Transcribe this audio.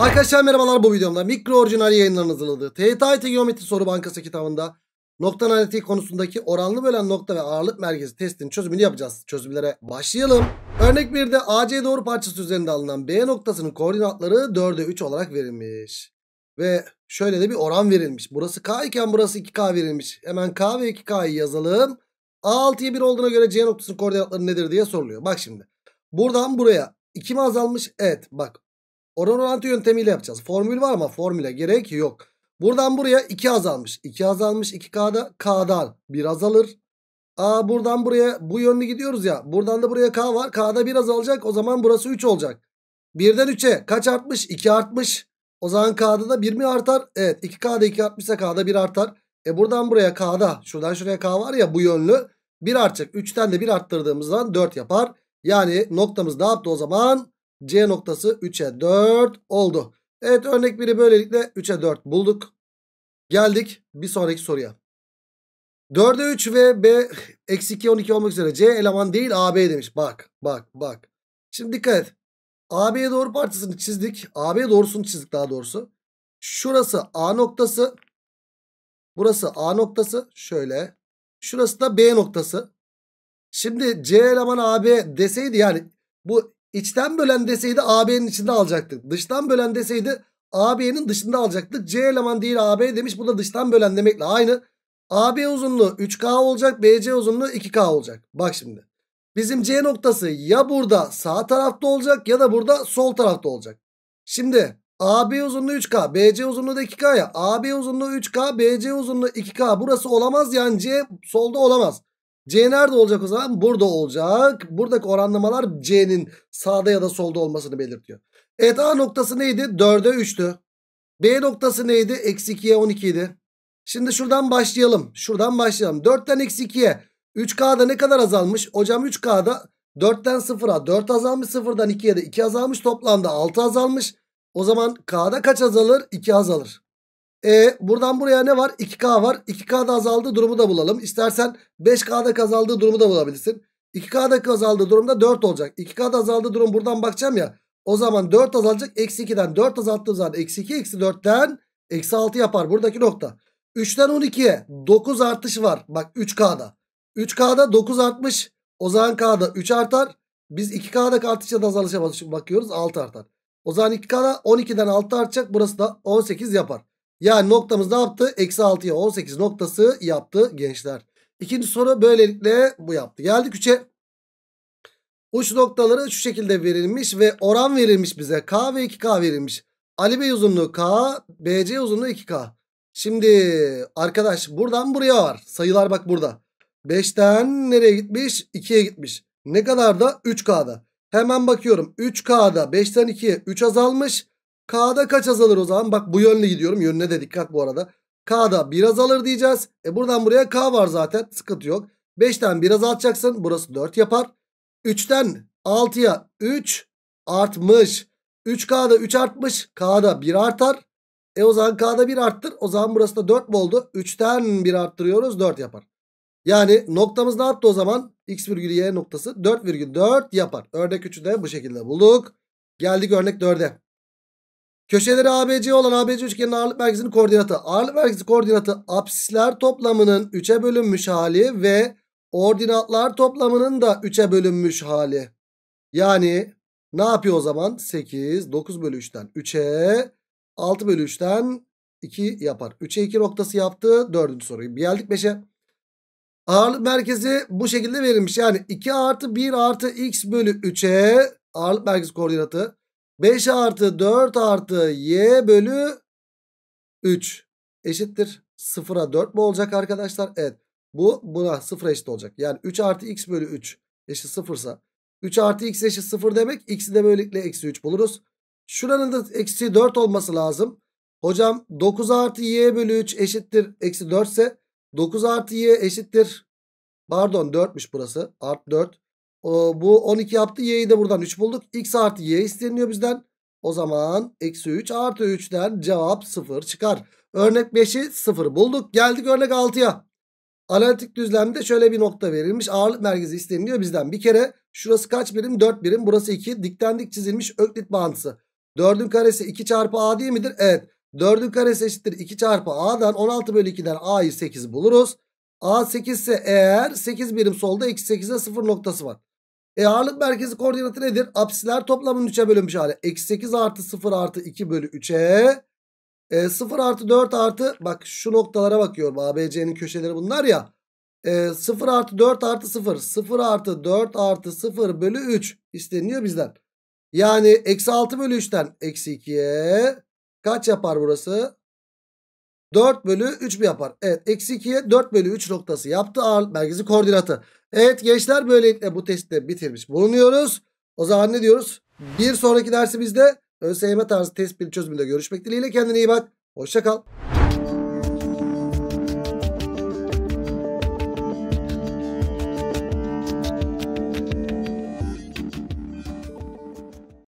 Arkadaşlar merhabalar bu videomda mikro orijinal yayınların hazırladığı TYT Geometri Soru Bankası kitabında nokta analitiği konusundaki oranlı bölen nokta ve ağırlık merkezi testinin çözümünü yapacağız. Çözümlere başlayalım. Örnek 1'de AC doğru parçası üzerinde alınan B noktasının koordinatları 4'e 3 olarak verilmiş. Ve şöyle de bir oran verilmiş. Burası K iken burası 2K verilmiş. Hemen K ve 2K'yı yazalım. A6'ya 1 olduğuna göre C noktasının koordinatları nedir diye soruluyor. Bak şimdi. Buradan buraya 2 mi azalmış? Evet bak Oran orantı yöntemiyle yapacağız. Formül var ama formüle gerek yok. Buradan buraya 2 azalmış. 2 azalmış 2K'da K'dan 1 azalır. Aa, buradan buraya bu yönlü gidiyoruz ya. Buradan da buraya K var. K'da 1 azalacak. O zaman burası 3 olacak. 1'den 3'e kaç artmış? 2 artmış. O zaman K'da da 1 mi artar? Evet 2K'da 2 artmışsa K'da 1 artar. E buradan buraya K'da şuradan şuraya K var ya bu yönlü 1 artacak. 3'ten de 1 arttırdığımız zaman 4 yapar. Yani noktamız ne yaptı o zaman? C noktası 3'e 4 oldu. Evet örnek 1'i böylelikle 3'e 4 bulduk. Geldik bir sonraki soruya. 4'e 3 ve B eksi 2 12 olmak üzere C eleman değil AB demiş. Bak bak bak. Şimdi dikkat et. AB'ye doğru parçasını çizdik. AB doğrusunu çizdik daha doğrusu. Şurası A noktası. Burası A noktası. Şöyle. Şurası da B noktası. Şimdi C eleman AB deseydi yani bu İçten bölen deseydi AB'nin içinde alacaktık. Dıştan bölen deseydi AB'nin dışında alacaktık. C eleman değil AB demiş. Bu da dıştan bölen demekle aynı. AB uzunluğu 3K olacak. BC uzunluğu 2K olacak. Bak şimdi. Bizim C noktası ya burada sağ tarafta olacak ya da burada sol tarafta olacak. Şimdi AB uzunluğu 3K, BC uzunluğu da 2K ya. AB uzunluğu 3K, BC uzunluğu 2K. Burası olamaz yani C solda olamaz. C nerede olacak o zaman? Burada olacak. Buradaki oranlamalar C'nin sağda ya da solda olmasını belirtiyor. Evet A noktası neydi? 4'e 3'tü. B noktası neydi? Eksi 2'ye 12 idi. Şimdi şuradan başlayalım. Şuradan başlayalım. 4'ten eksi 2'ye 3K'da ne kadar azalmış? Hocam 3K'da 4'ten 0'a 4 azalmış. 0'dan 2'ye de 2 azalmış. Toplamda 6 azalmış. O zaman K'da kaç azalır? 2 azalır. E, buradan buraya ne var? 2K var. 2K'da azaldığı durumu da bulalım. İstersen 5K'da azaldığı durumu da bulabilirsin. 2K'da azaldığı durumda 4 olacak. 2K'da azaldığı durum buradan bakacağım ya. O zaman 4 azalacak. Eksi 2'den 4 azalttığım zaman eksi 2 eksi 4'ten eksi 6 yapar. Buradaki nokta. 3'ten 12'ye 9 artış var. Bak 3K'da. 3K'da 9 artmış. O zaman K'da 3 artar. Biz 2K'da artışa da azalışa bakıyoruz. 6 artar. O zaman 2K'da 12'den 6 artacak. Burası da 18 yapar. Yani noktamız ne yaptı? Eksi 6'ya 18 noktası yaptı gençler. İkinci soru böylelikle bu yaptı. Geldik 3'e. Uç noktaları şu şekilde verilmiş ve oran verilmiş bize. K ve 2K verilmiş. Ali Bey uzunluğu K, BC uzunluğu 2K. Şimdi arkadaş buradan buraya var. Sayılar bak burada. 5'ten nereye gitmiş? 2'ye gitmiş. Ne kadar da? 3K'da. Hemen bakıyorum. 3K'da 5'ten 2'ye 3 azalmış. K'da kaç azalır o zaman? Bak bu yönlü gidiyorum. Yönüne de dikkat bu arada. K'da 1 azalır diyeceğiz. E buradan buraya K var zaten. Sıkıntı yok. 5'ten 1 azaltacaksın. Burası 4 yapar. 3'ten 6'ya 3 artmış. 3K'da 3 artmış. K'da 1 artar. E o zaman K'da 1 arttır. O zaman burası da 4 mi oldu? 3'ten 1 arttırıyoruz. 4 yapar. Yani noktamız ne yaptı o zaman? X virgül Y noktası 4,4 yapar. Örnek 3'ü de bu şekilde bulduk. Geldik örnek 4'e. Köşeleri ABC olan ABC üçgenin ağırlık merkezinin koordinatı. Ağırlık merkezi koordinatı apsisler toplamının 3'e bölünmüş hali ve ordinatlar toplamının da 3'e bölünmüş hali. Yani ne yapıyor o zaman? 8, 9 bölü 3'ten 3'e, 6 bölü 3'ten 2 yapar. 3'e 2 noktası yaptı. Dördüncü soruyu. Bir geldik 5'e. Ağırlık merkezi bu şekilde verilmiş. Yani 2 artı 1 artı x bölü 3'e ağırlık merkezi koordinatı. 5 artı 4 artı y bölü 3 eşittir. 0'a 4 mü olacak arkadaşlar? Evet. Bu buna 0'a eşit olacak. Yani 3 artı x bölü 3 eşit 0 sa 3 artı x eşit 0 demek. X'i de böylelikle eksi 3 buluruz. Şuranın da eksi 4 olması lazım. Hocam 9 artı y bölü 3 eşittir. Eksi 4 ise 9 artı y eşittir. Pardon 4'müş burası. Art 4 bu 12 yaptı. Y'yi de buradan 3 bulduk. X artı Y isteniyor bizden. O zaman eksi 3 artı 3'ten cevap 0 çıkar. Örnek 5'i 0 bulduk. Geldik örnek 6'ya. Analitik düzlemde şöyle bir nokta verilmiş. Ağırlık merkezi isteniliyor bizden. Bir kere şurası kaç birim? 4 birim. Burası 2. Dikten dik çizilmiş öklit bağıntısı. 4'ün karesi 2 çarpı A değil midir? Evet. 4'ün karesi eşittir 2 çarpı A'dan 16 bölü 2'den A'yı 8 buluruz. A 8 ise eğer 8 birim solda eksi 8'e 0 noktası var. E ağırlık merkezi koordinatı nedir? Apsiler toplamının 3'e bölünmüş hali. Eksi 8 artı 0 artı 2 bölü 3'e. E, 0 artı 4 artı bak şu noktalara bakıyorum. ABC'nin köşeleri bunlar ya. E, 0 artı 4 artı 0. 0 artı 4 artı 0 bölü 3 isteniyor bizden. Yani eksi 6 bölü 3'ten eksi 2'ye kaç yapar burası? 4 bölü 3 mü yapar? Evet. Eksi 2'ye 4 bölü 3 noktası yaptı ağırlık merkezi koordinatı. Evet gençler böylelikle bu testi bitirmiş bulunuyoruz. O zaman ne diyoruz? Bir sonraki dersimizde ÖSYM tarzı test bir çözümünde görüşmek dileğiyle. Kendine iyi bak. Hoşçakal.